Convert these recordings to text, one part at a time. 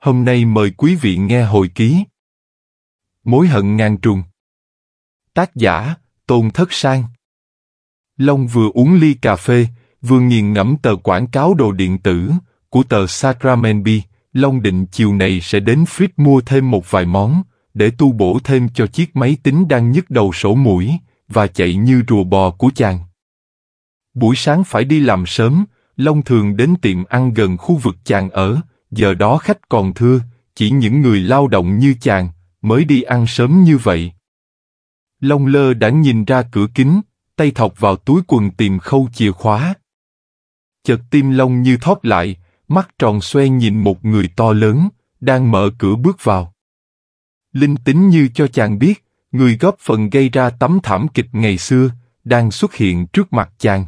Hôm nay mời quý vị nghe hồi ký Mối hận ngang trùng Tác giả, Tôn Thất Sang Long vừa uống ly cà phê, vừa nghiền ngẫm tờ quảng cáo đồ điện tử của tờ Sacramento Long định chiều này sẽ đến Fritz mua thêm một vài món, để tu bổ thêm cho chiếc máy tính đang nhức đầu sổ mũi, và chạy như rùa bò của chàng. Buổi sáng phải đi làm sớm, Long thường đến tiệm ăn gần khu vực chàng ở, giờ đó khách còn thưa, chỉ những người lao động như chàng, mới đi ăn sớm như vậy. Long lơ đã nhìn ra cửa kính, tay thọc vào túi quần tìm khâu chìa khóa. Chợt tim Long như thót lại, mắt tròn xoe nhìn một người to lớn, đang mở cửa bước vào. Linh tính như cho chàng biết, người góp phần gây ra tấm thảm kịch ngày xưa, đang xuất hiện trước mặt chàng.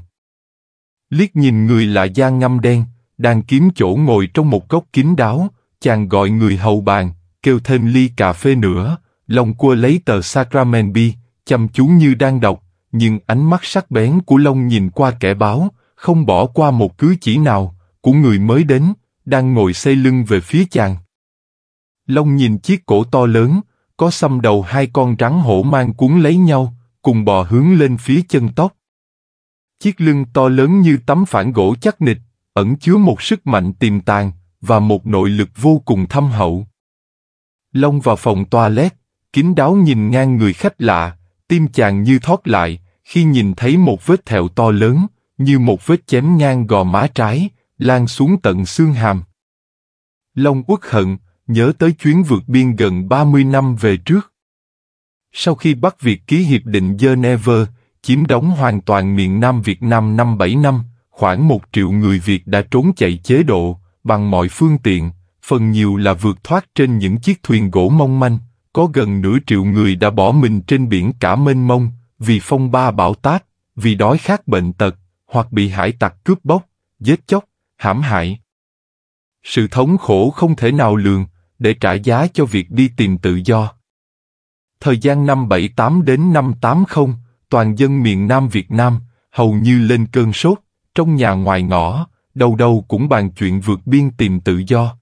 Liếc nhìn người là da ngâm đen, đang kiếm chỗ ngồi trong một góc kín đáo, chàng gọi người hầu bàn, kêu thêm ly cà phê nữa, lòng cua lấy tờ Sacrament Bee, chăm chú như đang đọc, nhưng ánh mắt sắc bén của Long nhìn qua kẻ báo, không bỏ qua một cứ chỉ nào, của người mới đến, đang ngồi xây lưng về phía chàng. Long nhìn chiếc cổ to lớn, có xăm đầu hai con rắn hổ mang cuốn lấy nhau, cùng bò hướng lên phía chân tóc. Chiếc lưng to lớn như tấm phản gỗ chắc nịch, ẩn chứa một sức mạnh tiềm tàng và một nội lực vô cùng thâm hậu. Long vào phòng toilet, kín đáo nhìn ngang người khách lạ, tim chàng như thoát lại khi nhìn thấy một vết thẹo to lớn, như một vết chém ngang gò má trái, lan xuống tận xương hàm. Long uất hận, nhớ tới chuyến vượt biên gần 30 năm về trước. Sau khi bắt Việt ký hiệp định Geneva, chiếm đóng hoàn toàn miền Nam Việt Nam năm 7 năm, khoảng một triệu người Việt đã trốn chạy chế độ, bằng mọi phương tiện, phần nhiều là vượt thoát trên những chiếc thuyền gỗ mong manh, có gần nửa triệu người đã bỏ mình trên biển cả mênh mông, vì phong ba bão táp, vì đói khát bệnh tật, hoặc bị hải tặc cướp bóc, giết chóc, hãm hại. Sự thống khổ không thể nào lường, để trả giá cho việc đi tìm tự do. Thời gian năm 78 đến năm 80, toàn dân miền Nam Việt Nam hầu như lên cơn sốt, trong nhà ngoài ngõ, đầu đầu cũng bàn chuyện vượt biên tìm tự do.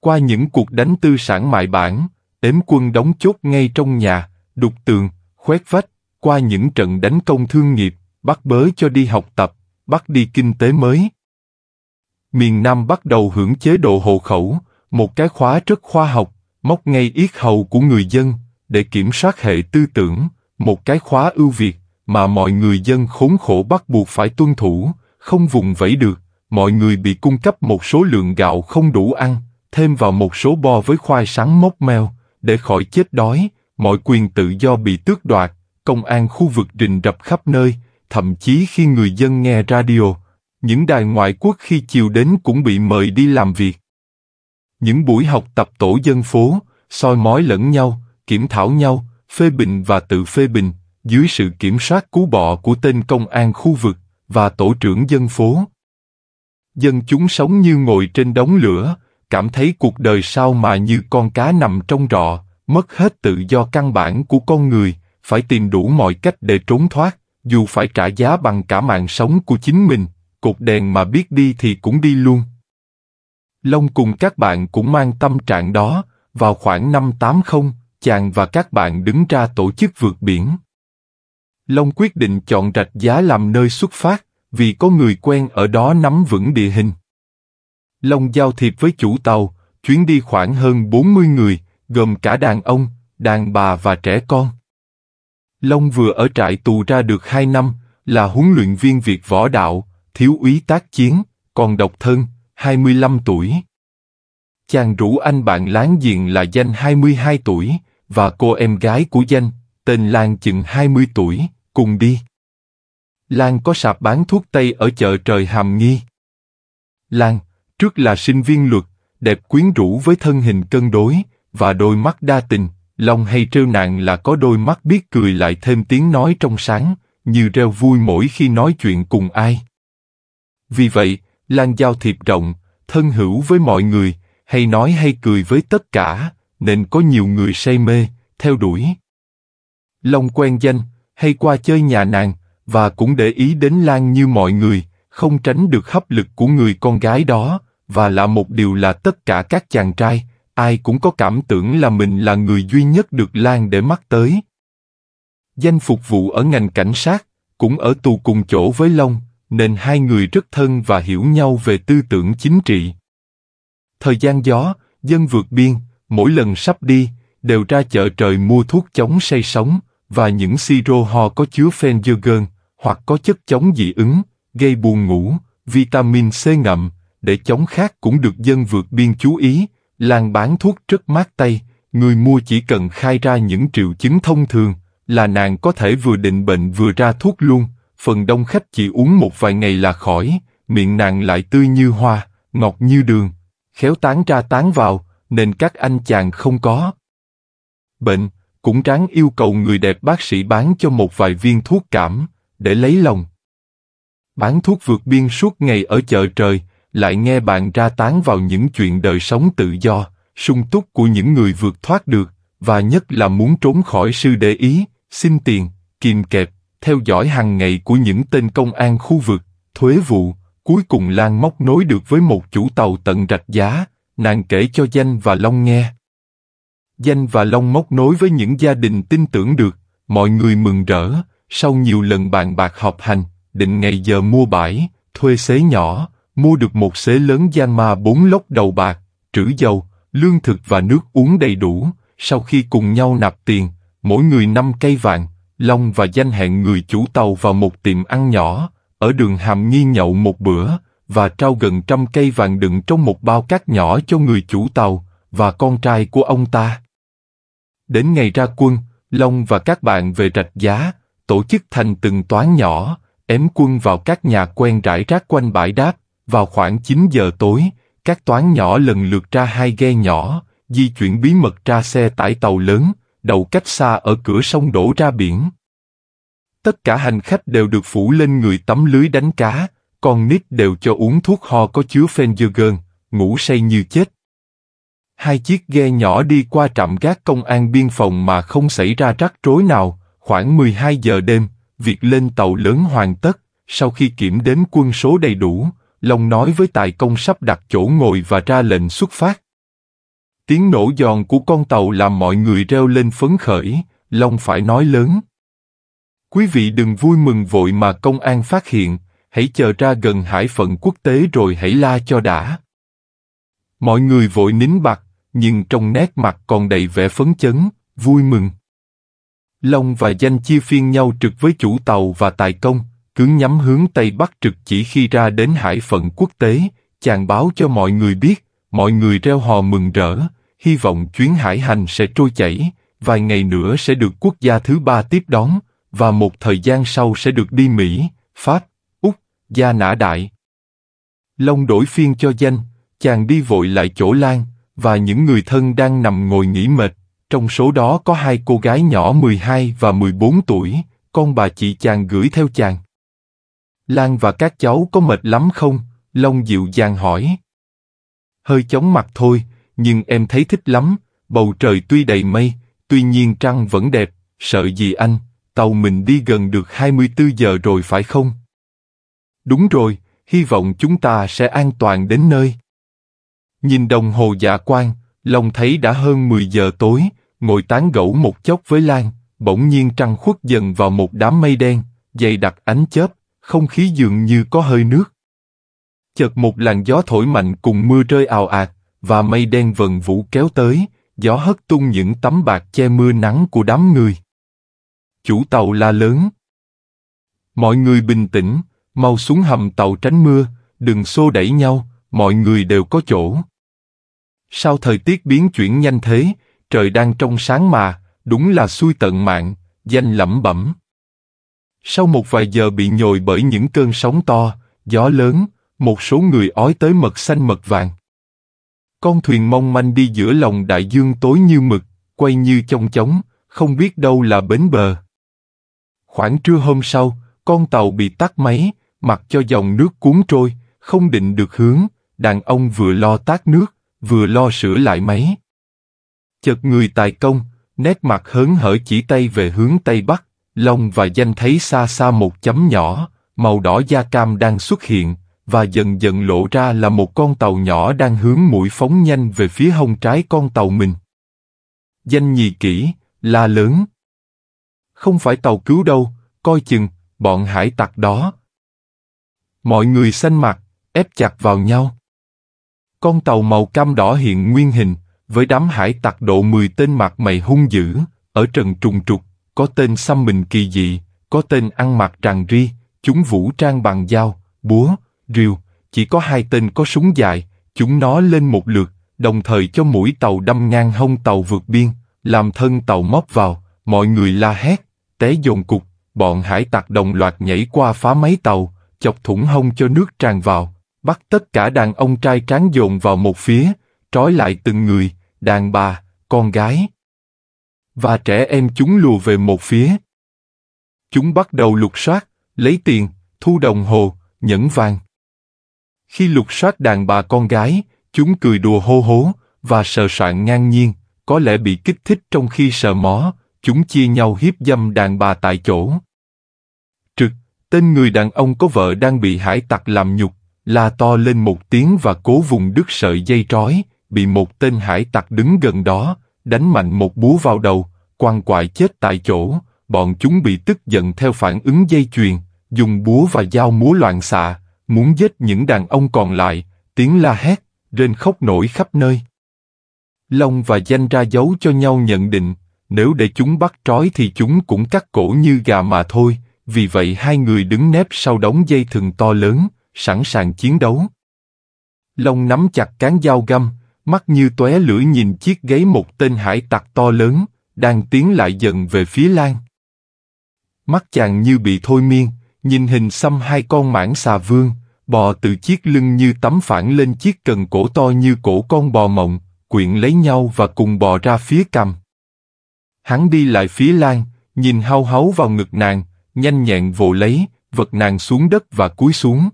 Qua những cuộc đánh tư sản mại bản, đếm quân đóng chốt ngay trong nhà, đục tường, khoét vách, qua những trận đánh công thương nghiệp, bắt bớ cho đi học tập, bắt đi kinh tế mới. Miền Nam bắt đầu hưởng chế độ hộ khẩu, một cái khóa rất khoa học, móc ngay yết hầu của người dân, để kiểm soát hệ tư tưởng, một cái khóa ưu việt, mà mọi người dân khốn khổ bắt buộc phải tuân thủ, không vùng vẫy được, mọi người bị cung cấp một số lượng gạo không đủ ăn, thêm vào một số bo với khoai sắn mốc meo, để khỏi chết đói, mọi quyền tự do bị tước đoạt, công an khu vực rình rập khắp nơi, thậm chí khi người dân nghe radio, những đài ngoại quốc khi chiều đến cũng bị mời đi làm việc. Những buổi học tập tổ dân phố, soi mói lẫn nhau, kiểm thảo nhau, phê bình và tự phê bình, dưới sự kiểm soát cú bọ của tên công an khu vực và tổ trưởng dân phố. Dân chúng sống như ngồi trên đống lửa, cảm thấy cuộc đời sao mà như con cá nằm trong rọ, mất hết tự do căn bản của con người, phải tìm đủ mọi cách để trốn thoát, dù phải trả giá bằng cả mạng sống của chính mình, cột đèn mà biết đi thì cũng đi luôn. Long cùng các bạn cũng mang tâm trạng đó, vào khoảng năm 80, chàng và các bạn đứng ra tổ chức vượt biển. Long quyết định chọn rạch giá làm nơi xuất phát, vì có người quen ở đó nắm vững địa hình. Long giao thiệp với chủ tàu, chuyến đi khoảng hơn 40 người, gồm cả đàn ông, đàn bà và trẻ con. Long vừa ở trại tù ra được 2 năm, là huấn luyện viên Việt võ đạo, thiếu úy tác chiến, còn độc thân, 25 tuổi. Chàng rủ anh bạn láng giềng là Danh 22 tuổi, và cô em gái của Danh, tên Lan chừng 20 tuổi, cùng đi. Lan có sạp bán thuốc Tây ở chợ trời Hàm Nghi. Lan, trước là sinh viên luật, đẹp quyến rũ với thân hình cân đối, và đôi mắt đa tình, lòng hay trêu nạn là có đôi mắt biết cười lại thêm tiếng nói trong sáng, như reo vui mỗi khi nói chuyện cùng ai. Vì vậy, Lan giao thiệp rộng, thân hữu với mọi người, hay nói hay cười với tất cả, nên có nhiều người say mê, theo đuổi, Long quen danh, hay qua chơi nhà nàng, và cũng để ý đến Lan như mọi người, không tránh được hấp lực của người con gái đó, và là một điều là tất cả các chàng trai, ai cũng có cảm tưởng là mình là người duy nhất được Lan để mắt tới. Danh phục vụ ở ngành cảnh sát, cũng ở tù cùng chỗ với Long, nên hai người rất thân và hiểu nhau về tư tưởng chính trị. Thời gian gió, dân vượt biên, mỗi lần sắp đi, đều ra chợ trời mua thuốc chống say sóng, và những siro ho có chứa phenjergen hoặc có chất chống dị ứng, gây buồn ngủ, vitamin C ngậm, để chống khác cũng được dân vượt biên chú ý, làng bán thuốc rất mát tay, người mua chỉ cần khai ra những triệu chứng thông thường, là nàng có thể vừa định bệnh vừa ra thuốc luôn, phần đông khách chỉ uống một vài ngày là khỏi, miệng nàng lại tươi như hoa, ngọt như đường, khéo tán ra tán vào, nên các anh chàng không có. Bệnh, cũng ráng yêu cầu người đẹp bác sĩ bán cho một vài viên thuốc cảm, để lấy lòng. Bán thuốc vượt biên suốt ngày ở chợ trời, lại nghe bạn ra tán vào những chuyện đời sống tự do, sung túc của những người vượt thoát được, và nhất là muốn trốn khỏi sư để ý, xin tiền, kìm kẹp, theo dõi hàng ngày của những tên công an khu vực, thuế vụ, cuối cùng Lan móc nối được với một chủ tàu tận rạch giá, nàng kể cho Danh và Long nghe. Danh và Long móc nối với những gia đình tin tưởng được, mọi người mừng rỡ, sau nhiều lần bàn bạc họp hành, định ngày giờ mua bãi, thuê xế nhỏ, mua được một xế lớn gian ma bốn lốc đầu bạc, trữ dầu, lương thực và nước uống đầy đủ, sau khi cùng nhau nạp tiền, mỗi người năm cây vàng, Long và Danh hẹn người chủ tàu vào một tiệm ăn nhỏ, ở đường Hàm Nghi nhậu một bữa, và trao gần trăm cây vàng đựng trong một bao cát nhỏ cho người chủ tàu, và con trai của ông ta. Đến ngày ra quân, Long và các bạn về rạch giá, tổ chức thành từng toán nhỏ, ém quân vào các nhà quen rải rác quanh bãi đáp. Vào khoảng 9 giờ tối, các toán nhỏ lần lượt ra hai ghe nhỏ, di chuyển bí mật ra xe tải tàu lớn, đầu cách xa ở cửa sông đổ ra biển. Tất cả hành khách đều được phủ lên người tấm lưới đánh cá, con nít đều cho uống thuốc ho có chứa phengergon, ngủ say như chết. Hai chiếc ghe nhỏ đi qua trạm gác công an biên phòng mà không xảy ra rắc rối nào, khoảng 12 giờ đêm, việc lên tàu lớn hoàn tất, sau khi kiểm đếm quân số đầy đủ, Long nói với Tài Công sắp đặt chỗ ngồi và ra lệnh xuất phát. Tiếng nổ giòn của con tàu làm mọi người reo lên phấn khởi, Long phải nói lớn. Quý vị đừng vui mừng vội mà công an phát hiện, hãy chờ ra gần hải phận quốc tế rồi hãy la cho đã. Mọi người vội nín bặt, nhưng trong nét mặt còn đầy vẻ phấn chấn, vui mừng. Long và danh chia phiên nhau trực với chủ tàu và tài công, cứ nhắm hướng Tây Bắc trực chỉ khi ra đến hải phận quốc tế, chàng báo cho mọi người biết, mọi người reo hò mừng rỡ, hy vọng chuyến hải hành sẽ trôi chảy, vài ngày nữa sẽ được quốc gia thứ ba tiếp đón, và một thời gian sau sẽ được đi Mỹ, Pháp, Úc, Gia Nã Đại. Long đổi phiên cho danh, chàng đi vội lại chỗ Lan, và những người thân đang nằm ngồi nghỉ mệt. Trong số đó có hai cô gái nhỏ 12 và 14 tuổi, con bà chị chàng gửi theo chàng. Lan và các cháu có mệt lắm không? Long dịu dàng hỏi. Hơi chóng mặt thôi, nhưng em thấy thích lắm, bầu trời tuy đầy mây, tuy nhiên trăng vẫn đẹp, sợ gì anh, tàu mình đi gần được 24 giờ rồi phải không? Đúng rồi, hy vọng chúng ta sẽ an toàn đến nơi. Nhìn đồng hồ dạ quan, lòng thấy đã hơn 10 giờ tối, ngồi tán gẫu một chốc với Lan, bỗng nhiên trăng khuất dần vào một đám mây đen, dày đặc ánh chớp, không khí dường như có hơi nước. Chợt một làn gió thổi mạnh cùng mưa rơi ào ạt, và mây đen vần vũ kéo tới, gió hất tung những tấm bạc che mưa nắng của đám người. Chủ tàu la lớn. Mọi người bình tĩnh, mau xuống hầm tàu tránh mưa, đừng xô đẩy nhau, mọi người đều có chỗ. Sao thời tiết biến chuyển nhanh thế, trời đang trong sáng mà, đúng là xui tận mạng, danh lẩm bẩm. Sau một vài giờ bị nhồi bởi những cơn sóng to, gió lớn, một số người ói tới mật xanh mật vàng. Con thuyền mong manh đi giữa lòng đại dương tối như mực, quay như chong chóng, không biết đâu là bến bờ. Khoảng trưa hôm sau, con tàu bị tắt máy, mặc cho dòng nước cuốn trôi, không định được hướng, đàn ông vừa lo tát nước, vừa lo sửa lại máy. Chợt người tài công, nét mặt hớn hở chỉ tay về hướng Tây Bắc, Long và Danh thấy xa xa một chấm nhỏ, màu đỏ da cam đang xuất hiện, và dần dần lộ ra là một con tàu nhỏ đang hướng mũi phóng nhanh về phía hông trái con tàu mình. Danh nhì kỹ, la lớn. Không phải tàu cứu đâu, coi chừng, bọn hải tặc đó. Mọi người xanh mặt, ép chặt vào nhau. Con tàu màu cam đỏ hiện nguyên hình, với đám hải tặc độ 10 tên mặt mày hung dữ, ở trần trùng trục, có tên xăm mình kỳ dị, có tên ăn mặc tràn ri, chúng vũ trang bằng dao, búa, rìu, chỉ có hai tên có súng dài, chúng nó lên một lượt, đồng thời cho mũi tàu đâm ngang hông tàu vượt biên, làm thân tàu móc vào, mọi người la hét, té dồn cục, bọn hải tặc đồng loạt nhảy qua phá máy tàu, chọc thủng hông cho nước tràn vào, bắt tất cả đàn ông trai tráng dồn vào một phía, trói lại từng người, đàn bà, con gái. Và trẻ em chúng lùa về một phía. Chúng bắt đầu lục soát, lấy tiền, thu đồng hồ, nhẫn vàng. Khi lục soát đàn bà con gái, chúng cười đùa hô hố, và sờ soạn ngang nhiên, có lẽ bị kích thích trong khi sờ mó, chúng chia nhau hiếp dâm đàn bà tại chỗ. Trực, tên người đàn ông có vợ đang bị hải tặc làm nhục, la to lên một tiếng và cố vùng đứt sợi dây trói, bị một tên hải tặc đứng gần đó, đánh mạnh một búa vào đầu, quan quại chết tại chỗ, bọn chúng bị tức giận theo phản ứng dây chuyền, dùng búa và dao múa loạn xạ, muốn giết những đàn ông còn lại, tiếng la hét, rên khóc nổi khắp nơi. Long và danh ra dấu cho nhau nhận định, nếu để chúng bắt trói thì chúng cũng cắt cổ như gà mà thôi, vì vậy hai người đứng nép sau đống dây thừng to lớn, sẵn sàng chiến đấu. Long nắm chặt cán dao găm, mắt như tóe lửa nhìn chiếc gáy một tên hải tặc to lớn, đang tiến lại dần về phía Lan. Mắt chàng như bị thôi miên, nhìn hình xăm hai con mãng xà vương, bò từ chiếc lưng như tấm phản lên chiếc cần cổ to như cổ con bò mộng, quyện lấy nhau và cùng bò ra phía cầm. Hắn đi lại phía Lan, nhìn hao háo vào ngực nàng, nhanh nhẹn vồ lấy, vật nàng xuống đất và cúi xuống.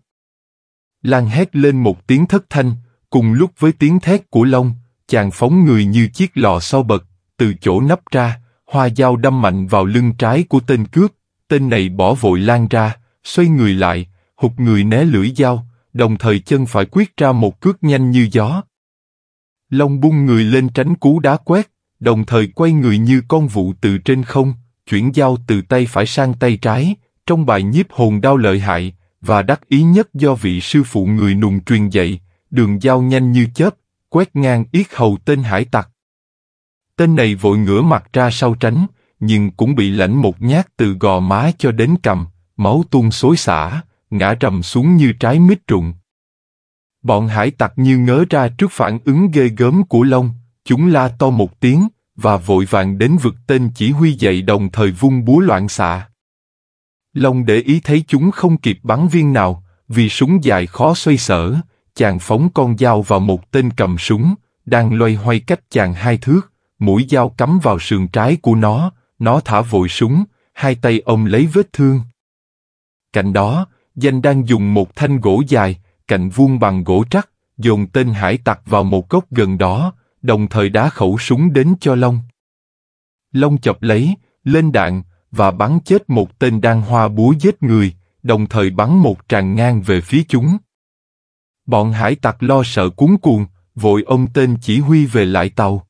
Lan hét lên một tiếng thất thanh, cùng lúc với tiếng thét của Long, chàng phóng người như chiếc lò sau bật, từ chỗ nắp ra, hoa dao đâm mạnh vào lưng trái của tên cướp, tên này bỏ vội Lan ra, xoay người lại, hụt người né lưỡi dao, đồng thời chân phải quyết ra một cước nhanh như gió. Long bung người lên tránh cú đá quét, đồng thời quay người như con vụ từ trên không, chuyển dao từ tay phải sang tay trái, trong bài nhiếp hồn đau lợi hại, và đắc ý nhất do vị sư phụ người nùng truyền dạy, đường giao nhanh như chớp, quét ngang yết hầu tên hải tặc. Tên này vội ngửa mặt ra sau tránh, nhưng cũng bị lãnh một nhát từ gò má cho đến cầm, máu tuôn xối xả, ngã trầm xuống như trái mít rụng. Bọn hải tặc như ngớ ra trước phản ứng ghê gớm của Long, chúng la to một tiếng, và vội vàng đến vực tên chỉ huy dậy đồng thời vung búa loạn xạ. Long để ý thấy chúng không kịp bắn viên nào, vì súng dài khó xoay sở, chàng phóng con dao vào một tên cầm súng, đang loay hoay cách chàng hai thước, mũi dao cắm vào sườn trái của nó, nó thả vội súng, hai tay ông lấy vết thương. Cạnh đó, danh đang dùng một thanh gỗ dài, cạnh vuông bằng gỗ trắc, dồn tên hải tặc vào một góc gần đó, đồng thời đá khẩu súng đến cho Long. Long chọc lấy, lên đạn, và bắn chết một tên đang hoa búa giết người, đồng thời bắn một tràng ngang về phía chúng. Bọn hải tặc lo sợ cuốn cuồng, vội ông tên chỉ huy về lại tàu.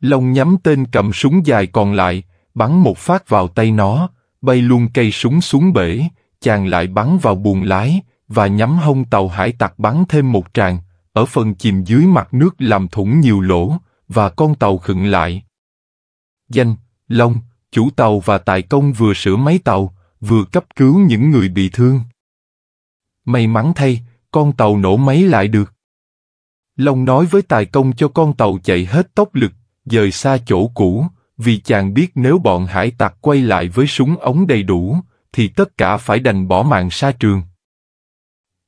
Long nhắm tên cầm súng dài còn lại, bắn một phát vào tay nó, bay luôn cây súng xuống bể, chàng lại bắn vào buồng lái, và nhắm hông tàu hải tặc bắn thêm một tràng, ở phần chìm dưới mặt nước làm thủng nhiều lỗ, và con tàu khựng lại. Danh, Long, chủ tàu và tài công vừa sửa máy tàu, vừa cấp cứu những người bị thương. May mắn thay, con tàu nổ máy lại được. Long nói với tài công cho con tàu chạy hết tốc lực, dời xa chỗ cũ, vì chàng biết nếu bọn hải tặc quay lại với súng ống đầy đủ, thì tất cả phải đành bỏ mạng xa trường.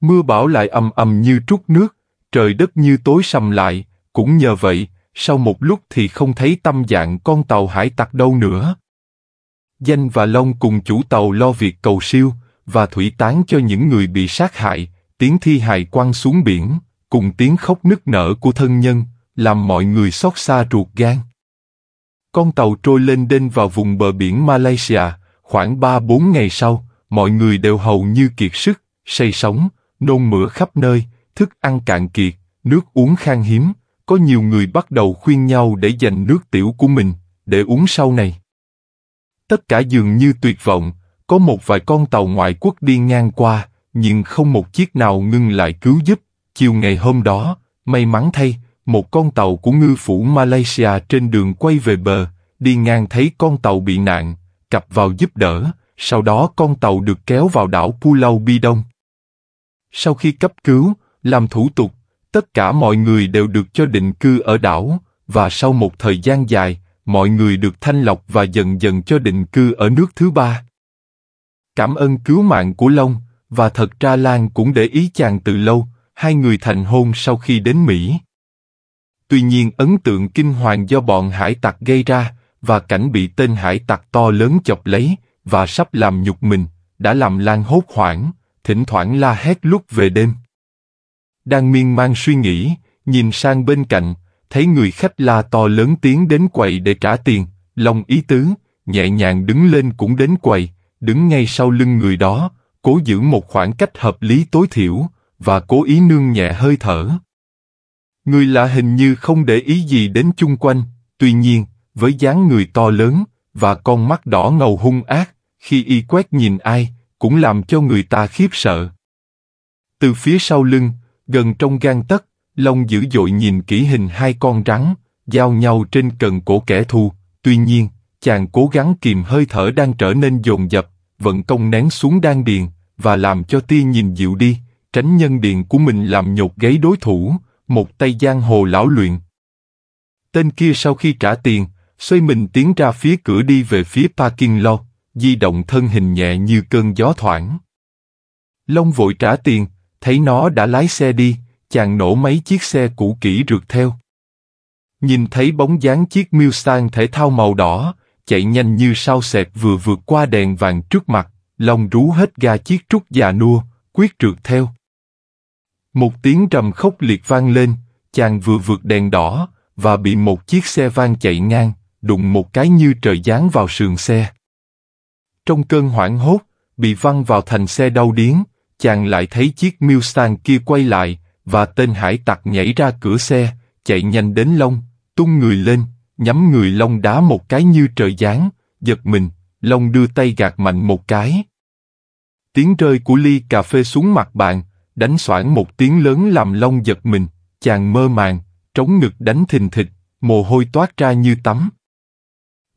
Mưa bão lại ầm ầm như trút nước, trời đất như tối sầm lại, cũng nhờ vậy, sau một lúc thì không thấy tâm dạng con tàu hải tặc đâu nữa, Danh và Long cùng chủ tàu lo việc cầu siêu và thủy tán cho những người bị sát hại, tiếng thi hài quăng xuống biển, cùng tiếng khóc nức nở của thân nhân, làm mọi người xót xa ruột gan. Con tàu trôi lên đên vào vùng bờ biển Malaysia, khoảng ba bốn ngày sau, mọi người đều hầu như kiệt sức, say sóng, nôn mửa khắp nơi, thức ăn cạn kiệt, nước uống khan hiếm, có nhiều người bắt đầu khuyên nhau để dành nước tiểu của mình, để uống sau này tất cả dường như tuyệt vọng, có một vài con tàu ngoại quốc đi ngang qua, nhưng không một chiếc nào ngưng lại cứu giúp. Chiều ngày hôm đó, may mắn thay, một con tàu của ngư phủ Malaysia trên đường quay về bờ, đi ngang thấy con tàu bị nạn, cặp vào giúp đỡ, sau đó con tàu được kéo vào đảo Pulau Bidong. Sau khi cấp cứu, làm thủ tục, tất cả mọi người đều được cho định cư ở đảo, và sau một thời gian dài, mọi người được thanh lọc và dần dần cho định cư ở nước thứ ba. Cảm ơn cứu mạng của Long, và thật ra Lan cũng để ý chàng từ lâu, hai người thành hôn sau khi đến Mỹ. Tuy nhiên ấn tượng kinh hoàng do bọn hải tặc gây ra, và cảnh bị tên hải tặc to lớn chọc lấy, và sắp làm nhục mình, đã làm Lan hốt hoảng, thỉnh thoảng la hét lúc về đêm. Đang miên man suy nghĩ, nhìn sang bên cạnh, thấy người khách la to lớn tiếng đến quầy để trả tiền, lòng ý tứ, nhẹ nhàng đứng lên cũng đến quầy, đứng ngay sau lưng người đó, cố giữ một khoảng cách hợp lý tối thiểu, và cố ý nương nhẹ hơi thở. Người lạ hình như không để ý gì đến chung quanh, tuy nhiên, với dáng người to lớn, và con mắt đỏ ngầu hung ác, khi y quét nhìn ai, cũng làm cho người ta khiếp sợ. Từ phía sau lưng, gần trong gan tấc, Long dữ dội nhìn kỹ hình hai con rắn, giao nhau trên cần cổ kẻ thù, tuy nhiên, chàng cố gắng kìm hơi thở đang trở nên dồn dập, vận công nén xuống đan điền, và làm cho tia nhìn dịu đi, tránh nhân điền của mình làm nhột gáy đối thủ, một tay giang hồ lão luyện. Tên kia sau khi trả tiền, xoay mình tiến ra phía cửa đi về phía parking lot, di động thân hình nhẹ như cơn gió thoảng. Long vội trả tiền, thấy nó đã lái xe đi, chàng nổ mấy chiếc xe cũ kỹ rượt theo. Nhìn thấy bóng dáng chiếc Mustang thể thao màu đỏ, chạy nhanh như sao sẹt vừa vượt qua đèn vàng trước mặt, lòng rú hết ga chiếc trúc già nua, quyết rượt theo. Một tiếng trầm khốc liệt vang lên, chàng vừa vượt đèn đỏ, và bị một chiếc xe van chạy ngang, đụng một cái như trời giáng vào sườn xe. Trong cơn hoảng hốt, bị văng vào thành xe đau điến, chàng lại thấy chiếc Mustang kia quay lại, và tên hải tặc nhảy ra cửa xe, chạy nhanh đến Long, tung người lên, nhắm người Long đá một cái như trời giáng, giật mình, Long đưa tay gạt mạnh một cái. Tiếng rơi của ly cà phê xuống mặt bạn, đánh xoảng một tiếng lớn làm Long giật mình, chàng mơ màng, trống ngực đánh thình thịch, mồ hôi toát ra như tắm.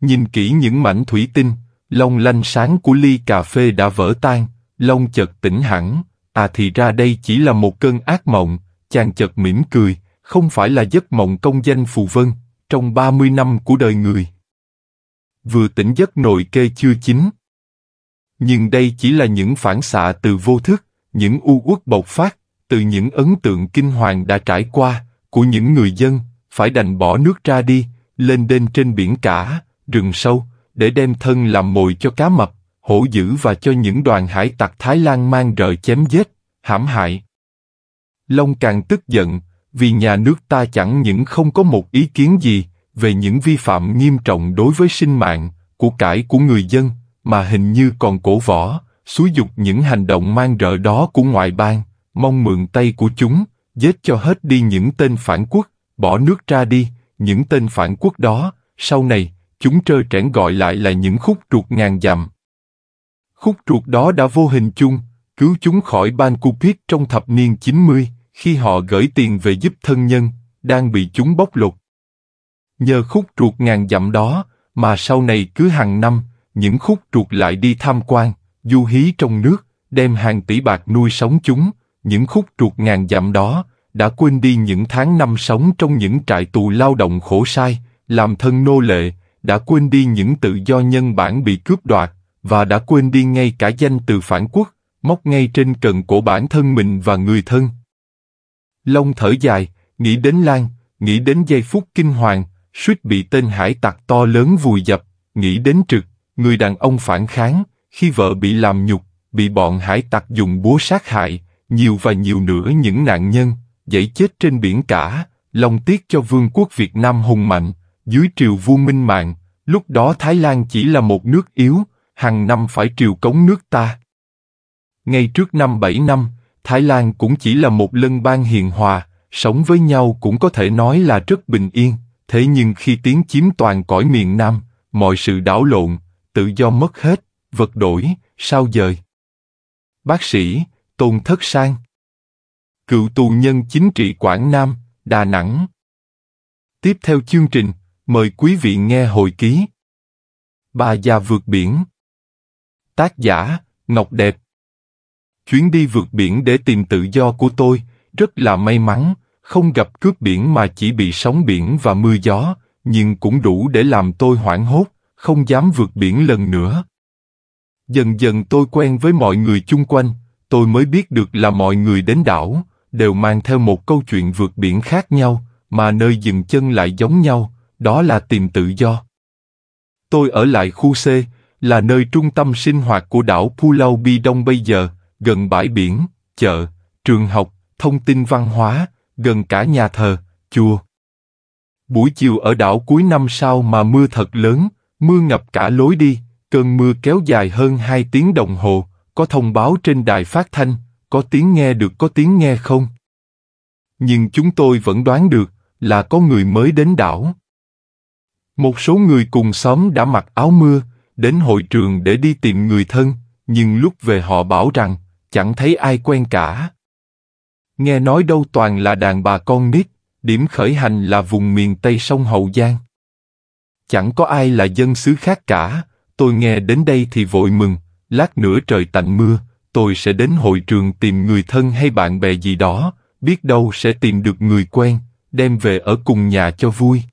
Nhìn kỹ những mảnh thủy tinh, Long lanh sáng của ly cà phê đã vỡ tan, Long chợt tỉnh hẳn, À thì ra đây chỉ là một cơn ác mộng, chàng chợt mỉm cười, không phải là giấc mộng công danh phù vân, trong 30 năm của đời người. Vừa tỉnh giấc nội kê chưa chín. Nhưng đây chỉ là những phản xạ từ vô thức, những u uất bộc phát, từ những ấn tượng kinh hoàng đã trải qua, của những người dân, phải đành bỏ nước ra đi, lên đên trên biển cả, rừng sâu, để đem thân làm mồi cho cá mập hổ dữ và cho những đoàn hải tặc Thái Lan mang rợ chém giết, hãm hại. Long càng tức giận, vì nhà nước ta chẳng những không có một ý kiến gì về những vi phạm nghiêm trọng đối với sinh mạng, của cải của người dân, mà hình như còn cổ võ, xúi dục những hành động mang rợ đó của ngoại bang, mong mượn tay của chúng, giết cho hết đi những tên phản quốc, bỏ nước ra đi, những tên phản quốc đó, sau này, chúng trơ trẽn gọi lại là những khúc ruột ngàn dặm, Khúc ruột đó đã vô hình chung, cứu chúng khỏi ban Cupid trong thập niên 90, khi họ gửi tiền về giúp thân nhân, đang bị chúng bóc lột. Nhờ khúc ruột ngàn dặm đó, mà sau này cứ hàng năm, những khúc ruột lại đi tham quan, du hí trong nước, đem hàng tỷ bạc nuôi sống chúng, những khúc ruột ngàn dặm đó, đã quên đi những tháng năm sống trong những trại tù lao động khổ sai, làm thân nô lệ, đã quên đi những tự do nhân bản bị cướp đoạt, và đã quên đi ngay cả danh từ phản quốc, móc ngay trên cần cổ bản thân mình và người thân. Long thở dài, nghĩ đến Lan, nghĩ đến giây phút kinh hoàng, suýt bị tên hải tặc to lớn vùi dập, nghĩ đến trực, người đàn ông phản kháng, khi vợ bị làm nhục, bị bọn hải tặc dùng búa sát hại, nhiều và nhiều nữa những nạn nhân, dậy chết trên biển cả, Long tiếc cho vương quốc Việt Nam hùng mạnh, dưới triều vua Minh Mạng, lúc đó Thái Lan chỉ là một nước yếu, hàng năm phải triều cống nước ta. Ngay trước năm 7 năm, Thái Lan cũng chỉ là một lân bang hiền hòa, sống với nhau cũng có thể nói là rất bình yên, thế nhưng khi tiến chiếm toàn cõi miền Nam, mọi sự đảo lộn, tự do mất hết, vật đổi, sao dời. Bác sĩ, Tôn Thất Sang Cựu tù nhân chính trị Quảng Nam, Đà Nẵng Tiếp theo chương trình, mời quý vị nghe hồi ký. Bà già vượt biển Tác giả, Ngọc Đẹp Chuyến đi vượt biển để tìm tự do của tôi rất là may mắn, không gặp cướp biển mà chỉ bị sóng biển và mưa gió, nhưng cũng đủ để làm tôi hoảng hốt, không dám vượt biển lần nữa. Dần dần tôi quen với mọi người chung quanh, tôi mới biết được là mọi người đến đảo, đều mang theo một câu chuyện vượt biển khác nhau, mà nơi dừng chân lại giống nhau, đó là tìm tự do. Tôi ở lại khu C, là nơi trung tâm sinh hoạt của đảo Pulau Bidong bây giờ, gần bãi biển, chợ, trường học, thông tin văn hóa, gần cả nhà thờ, chùa. Buổi chiều ở đảo cuối năm sau mà mưa thật lớn, mưa ngập cả lối đi, cơn mưa kéo dài hơn 2 tiếng đồng hồ, có thông báo trên đài phát thanh, có tiếng nghe được có tiếng nghe không? Nhưng chúng tôi vẫn đoán được là có người mới đến đảo. Một số người cùng xóm đã mặc áo mưa, đến hội trường để đi tìm người thân, nhưng lúc về họ bảo rằng chẳng thấy ai quen cả. Nghe nói đâu toàn là đàn bà con nít, điểm khởi hành là vùng miền Tây sông Hậu Giang. Chẳng có ai là dân xứ khác cả, tôi nghe đến đây thì vội mừng, lát nữa trời tạnh mưa, tôi sẽ đến hội trường tìm người thân hay bạn bè gì đó, biết đâu sẽ tìm được người quen, đem về ở cùng nhà cho vui.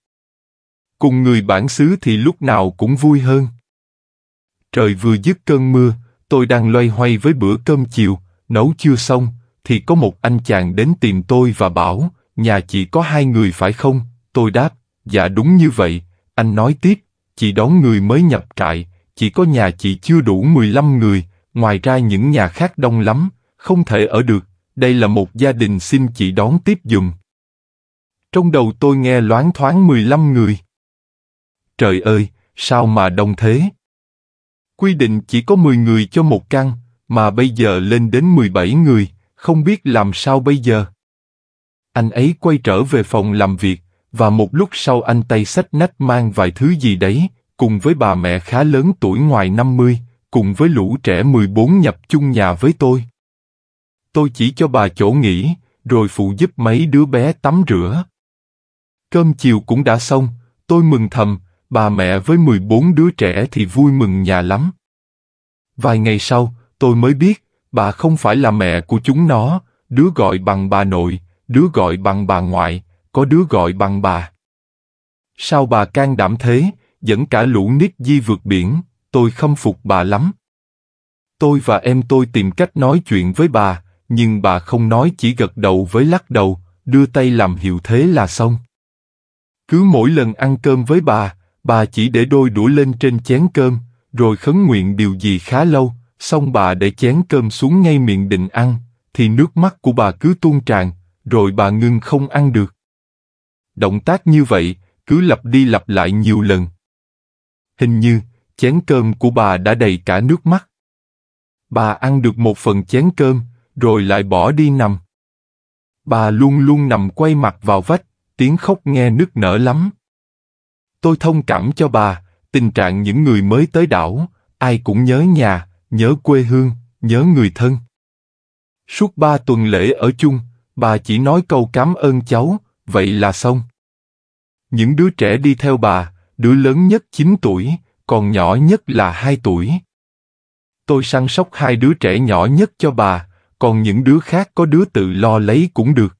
Cùng người bản xứ thì lúc nào cũng vui hơn. Trời vừa dứt cơn mưa, tôi đang loay hoay với bữa cơm chiều, nấu chưa xong, thì có một anh chàng đến tìm tôi và bảo, nhà chị có hai người phải không? Tôi đáp, dạ đúng như vậy. Anh nói tiếp, chị đón người mới nhập trại, chỉ có nhà chị chưa đủ mười lăm người, ngoài ra những nhà khác đông lắm, không thể ở được, đây là một gia đình xin chị đón tiếp dùm. Trong đầu tôi nghe loáng thoáng mười lăm người. Trời ơi, sao mà đông thế? Quy định chỉ có 10 người cho một căn, mà bây giờ lên đến 17 người, không biết làm sao bây giờ. Anh ấy quay trở về phòng làm việc, và một lúc sau anh tay sách nách mang vài thứ gì đấy, cùng với bà mẹ khá lớn tuổi ngoài 50, cùng với lũ trẻ 14 nhập chung nhà với tôi. Tôi chỉ cho bà chỗ nghỉ, rồi phụ giúp mấy đứa bé tắm rửa. Cơm chiều cũng đã xong, tôi mừng thầm, bà mẹ với 14 đứa trẻ thì vui mừng nhà lắm. Vài ngày sau, tôi mới biết, bà không phải là mẹ của chúng nó, đứa gọi bằng bà nội, đứa gọi bằng bà ngoại, có đứa gọi bằng bà. Sao bà can đảm thế, dẫn cả lũ nít di vượt biển, tôi khâm phục bà lắm. Tôi và em tôi tìm cách nói chuyện với bà, nhưng bà không nói chỉ gật đầu với lắc đầu, đưa tay làm hiệu thế là xong. Cứ mỗi lần ăn cơm với bà, bà chỉ để đôi đũa lên trên chén cơm, rồi khấn nguyện điều gì khá lâu, xong bà để chén cơm xuống ngay miệng định ăn, thì nước mắt của bà cứ tuôn tràn, rồi bà ngưng không ăn được. Động tác như vậy, cứ lặp đi lặp lại nhiều lần. Hình như, chén cơm của bà đã đầy cả nước mắt. Bà ăn được một phần chén cơm, rồi lại bỏ đi nằm. Bà luôn luôn nằm quay mặt vào vách, tiếng khóc nghe nức nở lắm. Tôi thông cảm cho bà, tình trạng những người mới tới đảo, ai cũng nhớ nhà, nhớ quê hương, nhớ người thân. Suốt ba tuần lễ ở chung, bà chỉ nói câu cảm ơn cháu, vậy là xong. Những đứa trẻ đi theo bà, đứa lớn nhất 9 tuổi, còn nhỏ nhất là 2 tuổi. Tôi săn sóc hai đứa trẻ nhỏ nhất cho bà, còn những đứa khác có đứa tự lo lấy cũng được.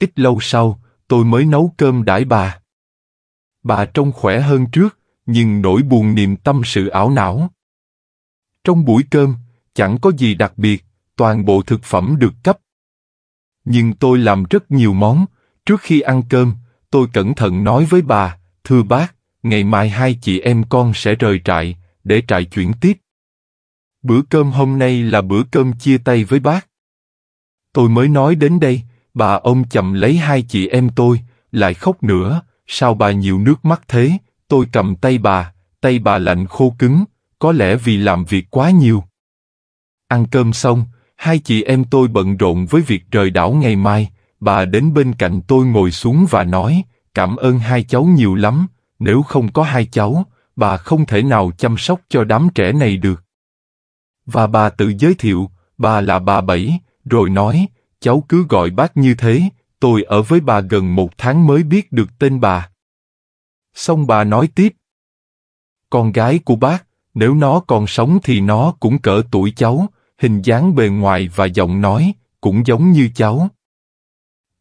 Ít lâu sau, tôi mới nấu cơm đãi bà bà trông khỏe hơn trước, nhưng nỗi buồn niềm tâm sự ảo não. Trong buổi cơm, chẳng có gì đặc biệt, toàn bộ thực phẩm được cấp. Nhưng tôi làm rất nhiều món, trước khi ăn cơm, tôi cẩn thận nói với bà, thưa bác, ngày mai hai chị em con sẽ rời trại, để trại chuyển tiếp. Bữa cơm hôm nay là bữa cơm chia tay với bác. Tôi mới nói đến đây, bà ông chậm lấy hai chị em tôi, lại khóc nữa, sao bà nhiều nước mắt thế, tôi cầm tay bà, tay bà lạnh khô cứng, có lẽ vì làm việc quá nhiều. Ăn cơm xong, hai chị em tôi bận rộn với việc rời đảo ngày mai, bà đến bên cạnh tôi ngồi xuống và nói, cảm ơn hai cháu nhiều lắm, nếu không có hai cháu, bà không thể nào chăm sóc cho đám trẻ này được. Và bà tự giới thiệu, bà là bà Bảy, rồi nói, cháu cứ gọi bác như thế, tôi ở với bà gần một tháng mới biết được tên bà. Xong bà nói tiếp. Con gái của bác, nếu nó còn sống thì nó cũng cỡ tuổi cháu, hình dáng bề ngoài và giọng nói, cũng giống như cháu.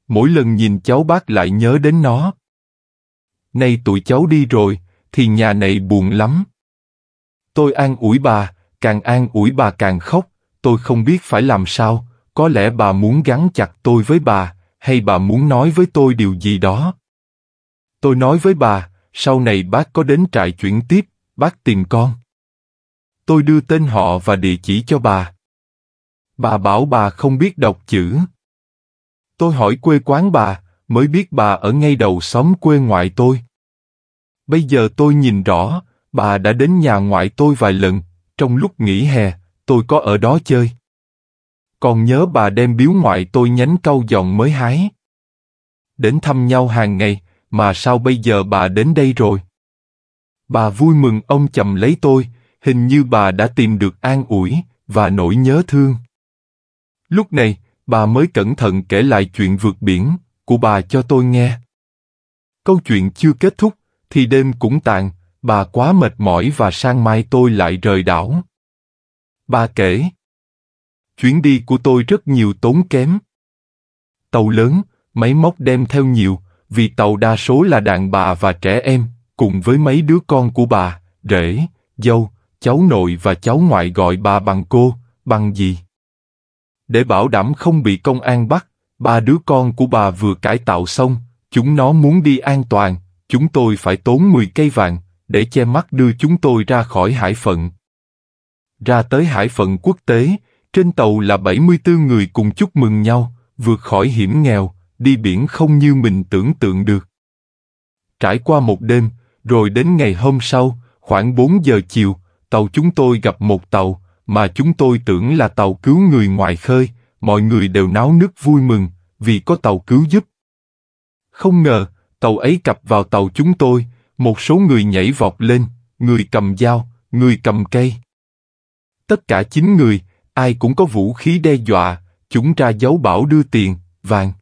Mỗi lần nhìn cháu bác lại nhớ đến nó. Nay tụi cháu đi rồi, thì nhà này buồn lắm. Tôi an ủi bà, càng an ủi bà càng khóc, tôi không biết phải làm sao, có lẽ bà muốn gắn chặt tôi với bà, hay bà muốn nói với tôi điều gì đó? Tôi nói với bà, sau này bác có đến trại chuyển tiếp, bác tìm con. Tôi đưa tên họ và địa chỉ cho bà. Bà bảo bà không biết đọc chữ. Tôi hỏi quê quán bà, mới biết bà ở ngay đầu xóm quê ngoại tôi. Bây giờ tôi nhìn rõ, bà đã đến nhà ngoại tôi vài lần, trong lúc nghỉ hè, tôi có ở đó chơi. Còn nhớ bà đem biếu ngoại tôi nhánh cau giòn mới hái. Đến thăm nhau hàng ngày, mà sao bây giờ bà đến đây rồi? Bà vui mừng ông chậm lấy tôi, hình như bà đã tìm được an ủi và nỗi nhớ thương. Lúc này, bà mới cẩn thận kể lại chuyện vượt biển của bà cho tôi nghe. Câu chuyện chưa kết thúc, thì đêm cũng tàn, bà quá mệt mỏi và sang mai tôi lại rời đảo. Bà kể, Chuyến đi của tôi rất nhiều tốn kém. Tàu lớn, máy móc đem theo nhiều, vì tàu đa số là đàn bà và trẻ em, cùng với mấy đứa con của bà, rể, dâu, cháu nội và cháu ngoại gọi bà bằng cô, bằng gì. Để bảo đảm không bị công an bắt, ba đứa con của bà vừa cải tạo xong, chúng nó muốn đi an toàn, chúng tôi phải tốn 10 cây vàng, để che mắt đưa chúng tôi ra khỏi hải phận. Ra tới hải phận quốc tế, trên tàu là 74 người cùng chúc mừng nhau, vượt khỏi hiểm nghèo, đi biển không như mình tưởng tượng được. Trải qua một đêm, rồi đến ngày hôm sau, khoảng 4 giờ chiều, tàu chúng tôi gặp một tàu, mà chúng tôi tưởng là tàu cứu người ngoài khơi, mọi người đều náo nức vui mừng, vì có tàu cứu giúp. Không ngờ, tàu ấy cập vào tàu chúng tôi, một số người nhảy vọt lên, người cầm dao, người cầm cây. Tất cả chín người, ai cũng có vũ khí đe dọa, chúng ra dấu bảo đưa tiền, vàng.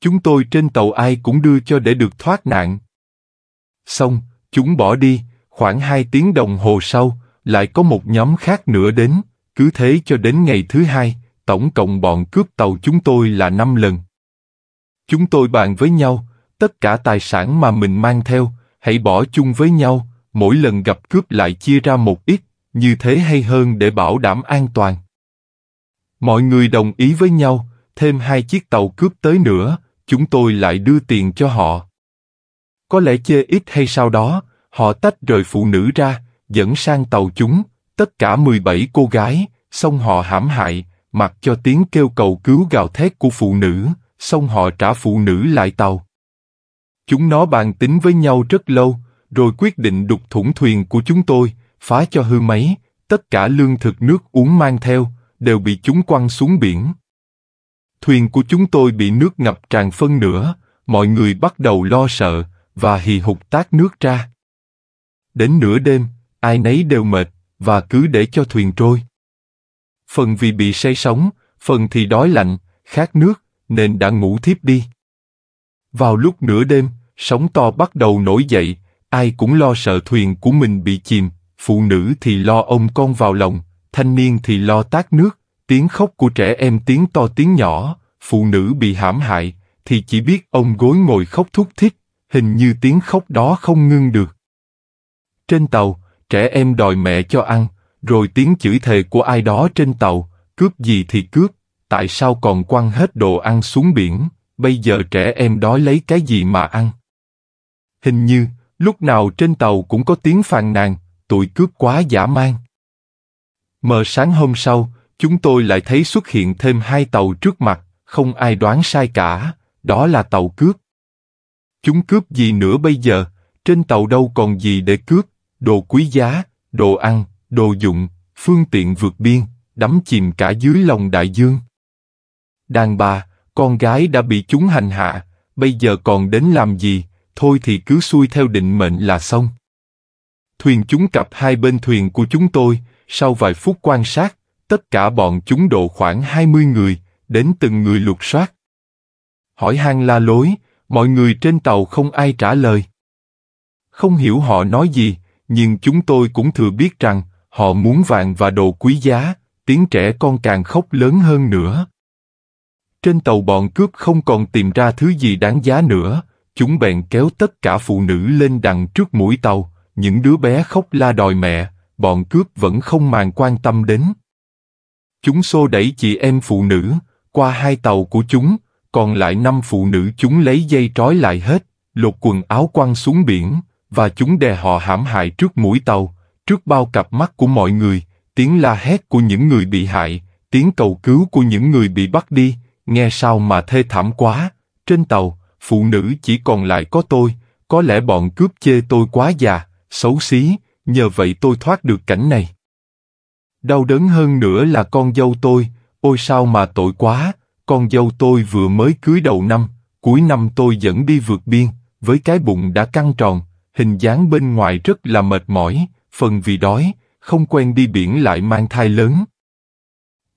Chúng tôi trên tàu ai cũng đưa cho để được thoát nạn. Xong, chúng bỏ đi, khoảng hai tiếng đồng hồ sau, lại có một nhóm khác nữa đến, cứ thế cho đến ngày thứ hai, tổng cộng bọn cướp tàu chúng tôi là năm lần. Chúng tôi bàn với nhau, tất cả tài sản mà mình mang theo, hãy bỏ chung với nhau, mỗi lần gặp cướp lại chia ra một ít, như thế hay hơn để bảo đảm an toàn. Mọi người đồng ý với nhau, thêm hai chiếc tàu cướp tới nữa, chúng tôi lại đưa tiền cho họ. Có lẽ chê ít hay sau đó, họ tách rời phụ nữ ra, dẫn sang tàu chúng, tất cả 17 cô gái, xong họ hãm hại, mặc cho tiếng kêu cầu cứu gào thét của phụ nữ, xong họ trả phụ nữ lại tàu. Chúng nó bàn tính với nhau rất lâu, rồi quyết định đục thủng thuyền của chúng tôi, phá cho hư mấy, tất cả lương thực nước uống mang theo, đều bị chúng quăng xuống biển. Thuyền của chúng tôi bị nước ngập tràn phân nửa, mọi người bắt đầu lo sợ, và hì hục tát nước ra. Đến nửa đêm, ai nấy đều mệt, và cứ để cho thuyền trôi. Phần vì bị say sóng, phần thì đói lạnh, khát nước, nên đã ngủ thiếp đi. Vào lúc nửa đêm, sóng to bắt đầu nổi dậy, ai cũng lo sợ thuyền của mình bị chìm, phụ nữ thì lo ông con vào lòng, thanh niên thì lo tát nước, tiếng khóc của trẻ em tiếng to tiếng nhỏ, phụ nữ bị hãm hại, thì chỉ biết ông gối ngồi khóc thúc thích, hình như tiếng khóc đó không ngưng được. Trên tàu, trẻ em đòi mẹ cho ăn, rồi tiếng chửi thề của ai đó trên tàu, cướp gì thì cướp, tại sao còn quăng hết đồ ăn xuống biển, bây giờ trẻ em đó lấy cái gì mà ăn. Hình như, lúc nào trên tàu cũng có tiếng phàn nàn, tụi cướp quá dã man. Mờ sáng hôm sau, chúng tôi lại thấy xuất hiện thêm hai tàu trước mặt, không ai đoán sai cả, đó là tàu cướp. Chúng cướp gì nữa bây giờ, trên tàu đâu còn gì để cướp, đồ quý giá, đồ ăn, đồ dụng, phương tiện vượt biên, đắm chìm cả dưới lòng đại dương. Đàn bà, con gái đã bị chúng hành hạ, bây giờ còn đến làm gì, thôi thì cứ xuôi theo định mệnh là xong thuyền chúng cặp hai bên thuyền của chúng tôi, sau vài phút quan sát, tất cả bọn chúng độ khoảng 20 người, đến từng người lục soát. Hỏi han la lối, mọi người trên tàu không ai trả lời. Không hiểu họ nói gì, nhưng chúng tôi cũng thừa biết rằng, họ muốn vàng và đồ quý giá, tiếng trẻ con càng khóc lớn hơn nữa. Trên tàu bọn cướp không còn tìm ra thứ gì đáng giá nữa, chúng bèn kéo tất cả phụ nữ lên đằng trước mũi tàu, những đứa bé khóc la đòi mẹ, bọn cướp vẫn không màng quan tâm đến. Chúng xô đẩy chị em phụ nữ, qua hai tàu của chúng, còn lại năm phụ nữ chúng lấy dây trói lại hết, lột quần áo quăng xuống biển, và chúng đè họ hãm hại trước mũi tàu, trước bao cặp mắt của mọi người, tiếng la hét của những người bị hại, tiếng cầu cứu của những người bị bắt đi, nghe sao mà thê thảm quá. Trên tàu, phụ nữ chỉ còn lại có tôi, có lẽ bọn cướp chê tôi quá già, xấu xí, nhờ vậy tôi thoát được cảnh này. Đau đớn hơn nữa là con dâu tôi, ôi sao mà tội quá, con dâu tôi vừa mới cưới đầu năm, cuối năm tôi dẫn đi vượt biên, với cái bụng đã căng tròn, hình dáng bên ngoài rất là mệt mỏi, phần vì đói, không quen đi biển lại mang thai lớn.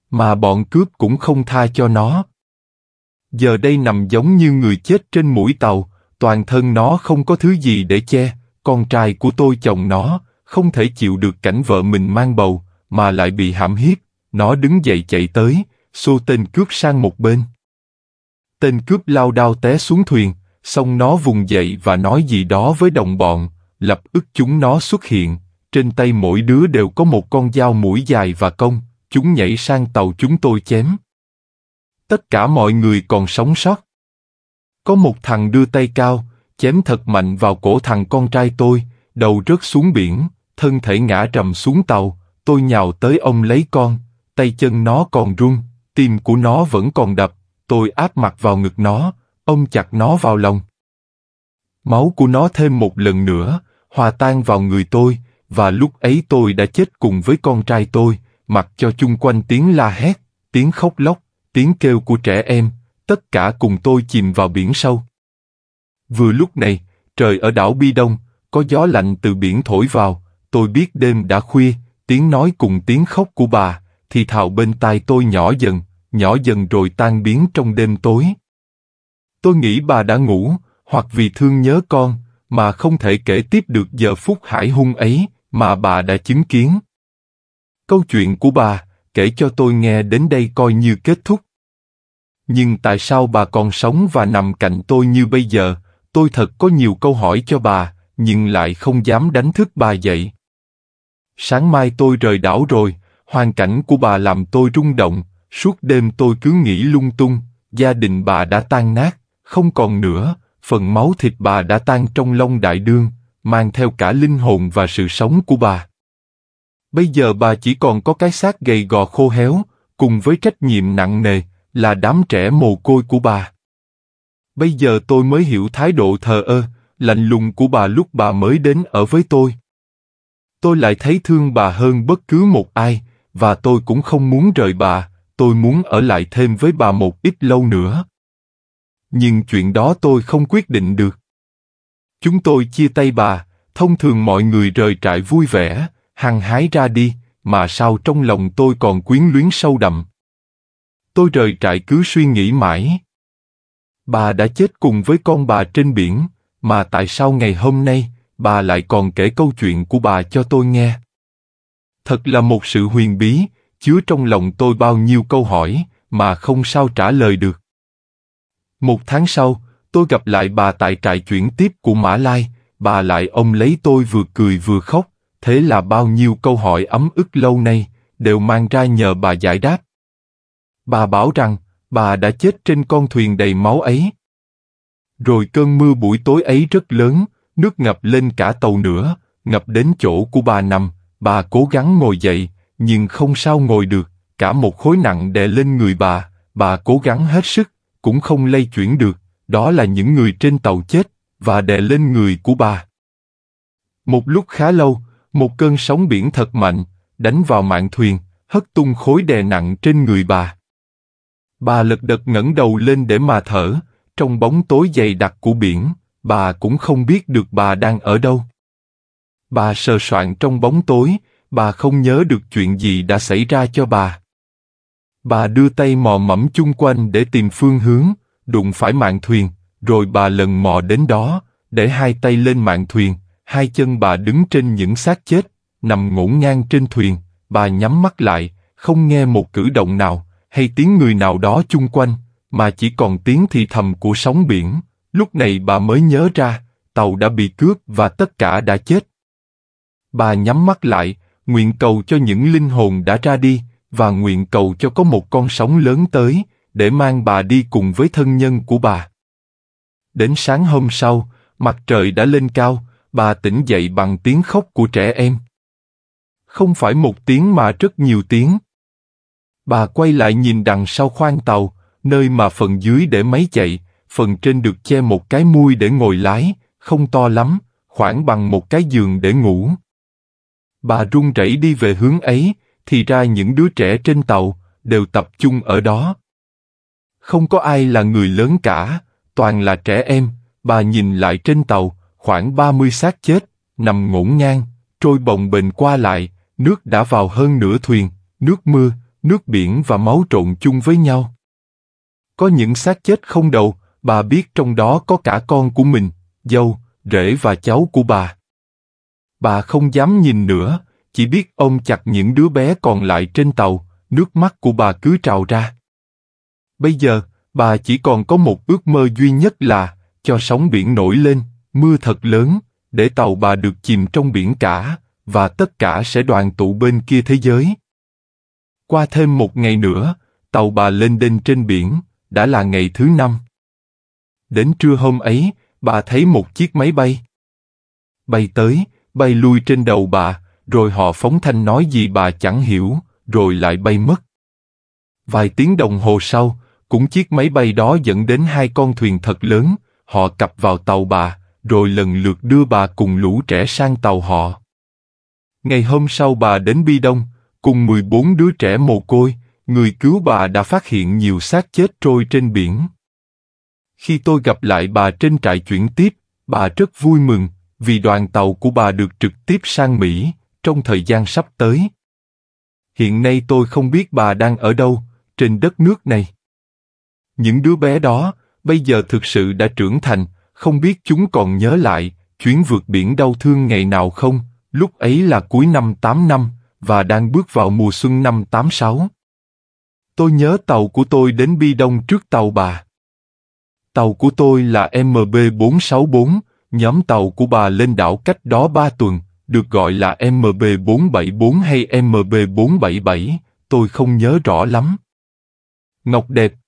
Mà bọn cướp cũng không tha cho nó. Giờ đây nằm giống như người chết trên mũi tàu, toàn thân nó không có thứ gì để che, con trai của tôi chồng nó, không thể chịu được cảnh vợ mình mang bầu, mà lại bị hãm hiếp, nó đứng dậy chạy tới, xô tên cướp sang một bên. Tên cướp lao đao té xuống thuyền, xong nó vùng dậy và nói gì đó với đồng bọn, lập tức chúng nó xuất hiện, trên tay mỗi đứa đều có một con dao mũi dài và cong, chúng nhảy sang tàu chúng tôi chém. Tất cả mọi người còn sống sót. Có một thằng đưa tay cao, chém thật mạnh vào cổ thằng con trai tôi, đầu rớt xuống biển, thân thể ngã trầm xuống tàu, tôi nhào tới ông lấy con, tay chân nó còn run, tim của nó vẫn còn đập, tôi áp mặt vào ngực nó, ông chặt nó vào lòng. Máu của nó thêm một lần nữa, hòa tan vào người tôi, và lúc ấy tôi đã chết cùng với con trai tôi, mặc cho chung quanh tiếng la hét, tiếng khóc lóc, tiếng kêu của trẻ em, tất cả cùng tôi chìm vào biển sâu. Vừa lúc này, trời ở đảo Bi Đông, có gió lạnh từ biển thổi vào, tôi biết đêm đã khuya, tiếng nói cùng tiếng khóc của bà, thì thào bên tai tôi nhỏ dần, nhỏ dần rồi tan biến trong đêm tối. Tôi nghĩ bà đã ngủ, hoặc vì thương nhớ con, mà không thể kể tiếp được giờ phút hải hung ấy mà bà đã chứng kiến. Câu chuyện của bà, kể cho tôi nghe đến đây coi như kết thúc. Nhưng tại sao bà còn sống và nằm cạnh tôi như bây giờ, tôi thật có nhiều câu hỏi cho bà, nhưng lại không dám đánh thức bà dậy. Sáng mai tôi rời đảo rồi, hoàn cảnh của bà làm tôi rung động, suốt đêm tôi cứ nghĩ lung tung, gia đình bà đã tan nát, không còn nữa, phần máu thịt bà đã tan trong lông đại đương, mang theo cả linh hồn và sự sống của bà. Bây giờ bà chỉ còn có cái xác gầy gò khô héo, cùng với trách nhiệm nặng nề, là đám trẻ mồ côi của bà. Bây giờ tôi mới hiểu thái độ thờ ơ, lạnh lùng của bà lúc bà mới đến ở với tôi. Tôi lại thấy thương bà hơn bất cứ một ai, và tôi cũng không muốn rời bà, tôi muốn ở lại thêm với bà một ít lâu nữa. Nhưng chuyện đó tôi không quyết định được. Chúng tôi chia tay bà, thông thường mọi người rời trại vui vẻ, hăng hái ra đi, mà sao trong lòng tôi còn quyến luyến sâu đậm. Tôi rời trại cứ suy nghĩ mãi, Bà đã chết cùng với con bà trên biển, mà tại sao ngày hôm nay, bà lại còn kể câu chuyện của bà cho tôi nghe? Thật là một sự huyền bí, chứa trong lòng tôi bao nhiêu câu hỏi, mà không sao trả lời được. Một tháng sau, tôi gặp lại bà tại trại chuyển tiếp của Mã Lai, bà lại ôm lấy tôi vừa cười vừa khóc, thế là bao nhiêu câu hỏi ấm ức lâu nay, đều mang ra nhờ bà giải đáp. Bà bảo rằng, bà đã chết trên con thuyền đầy máu ấy. Rồi cơn mưa buổi tối ấy rất lớn, nước ngập lên cả tàu nữa, ngập đến chỗ của bà nằm, bà cố gắng ngồi dậy, nhưng không sao ngồi được, cả một khối nặng đè lên người bà, bà cố gắng hết sức, cũng không lay chuyển được, đó là những người trên tàu chết, và đè lên người của bà. Một lúc khá lâu, một cơn sóng biển thật mạnh, đánh vào mạng thuyền, hất tung khối đè nặng trên người bà. Bà lật đật ngẩng đầu lên để mà thở, trong bóng tối dày đặc của biển, bà cũng không biết được bà đang ở đâu. Bà sờ soạn trong bóng tối, bà không nhớ được chuyện gì đã xảy ra cho bà. Bà đưa tay mò mẫm chung quanh để tìm phương hướng, đụng phải mạn thuyền, rồi bà lần mò đến đó, để hai tay lên mạn thuyền, hai chân bà đứng trên những xác chết, nằm ngổn ngang trên thuyền, bà nhắm mắt lại, không nghe một cử động nào hay tiếng người nào đó chung quanh, mà chỉ còn tiếng thì thầm của sóng biển. Lúc này bà mới nhớ ra, tàu đã bị cướp và tất cả đã chết. Bà nhắm mắt lại, nguyện cầu cho những linh hồn đã ra đi, và nguyện cầu cho có một con sóng lớn tới, để mang bà đi cùng với thân nhân của bà. Đến sáng hôm sau, mặt trời đã lên cao, bà tỉnh dậy bằng tiếng khóc của trẻ em. Không phải một tiếng mà rất nhiều tiếng, Bà quay lại nhìn đằng sau khoang tàu, nơi mà phần dưới để máy chạy, phần trên được che một cái mui để ngồi lái, không to lắm, khoảng bằng một cái giường để ngủ. Bà run rẩy đi về hướng ấy, thì ra những đứa trẻ trên tàu đều tập trung ở đó. Không có ai là người lớn cả, toàn là trẻ em, bà nhìn lại trên tàu, khoảng 30 xác chết, nằm ngổn ngang, trôi bồng bềnh qua lại, nước đã vào hơn nửa thuyền, nước mưa, nước biển và máu trộn chung với nhau. Có những xác chết không đầu, bà biết trong đó có cả con của mình, dâu, rể và cháu của bà. Bà không dám nhìn nữa, chỉ biết ôm chặt những đứa bé còn lại trên tàu, nước mắt của bà cứ trào ra. Bây giờ, bà chỉ còn có một ước mơ duy nhất là cho sóng biển nổi lên, mưa thật lớn, để tàu bà được chìm trong biển cả, và tất cả sẽ đoàn tụ bên kia thế giới. Qua thêm một ngày nữa, tàu bà lên đên trên biển, đã là ngày thứ năm. Đến trưa hôm ấy, bà thấy một chiếc máy bay. Bay tới, bay lui trên đầu bà, rồi họ phóng thanh nói gì bà chẳng hiểu, rồi lại bay mất. Vài tiếng đồng hồ sau, cũng chiếc máy bay đó dẫn đến hai con thuyền thật lớn, họ cập vào tàu bà, rồi lần lượt đưa bà cùng lũ trẻ sang tàu họ. Ngày hôm sau bà đến Bi Đông, cùng 14 đứa trẻ mồ côi, người cứu bà đã phát hiện nhiều xác chết trôi trên biển. Khi tôi gặp lại bà trên trại chuyển tiếp, bà rất vui mừng vì đoàn tàu của bà được trực tiếp sang Mỹ trong thời gian sắp tới. Hiện nay tôi không biết bà đang ở đâu trên đất nước này. Những đứa bé đó bây giờ thực sự đã trưởng thành, không biết chúng còn nhớ lại chuyến vượt biển đau thương ngày nào không, lúc ấy là cuối năm 8 năm, và đang bước vào mùa xuân năm 86. Tôi nhớ tàu của tôi đến Bi Đông trước tàu bà. Tàu của tôi là MB464, nhóm tàu của bà lên đảo cách đó 3 tuần, được gọi là MB474 hay MB477, tôi không nhớ rõ lắm. Ngọc đẹp,